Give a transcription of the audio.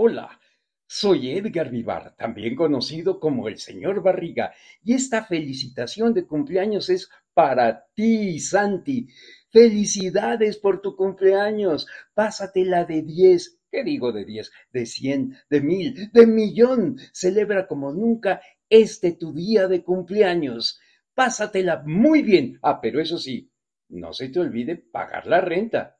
Hola, soy Edgar Vivar, también conocido como el señor Barriga, y esta felicitación de cumpleaños es para ti, Santi. Felicidades por tu cumpleaños. Pásatela de 10. ¿Qué digo de 10? De 100, de mil, de millón. Celebra como nunca este tu día de cumpleaños. Pásatela muy bien. Ah, pero eso sí, no se te olvide pagar la renta.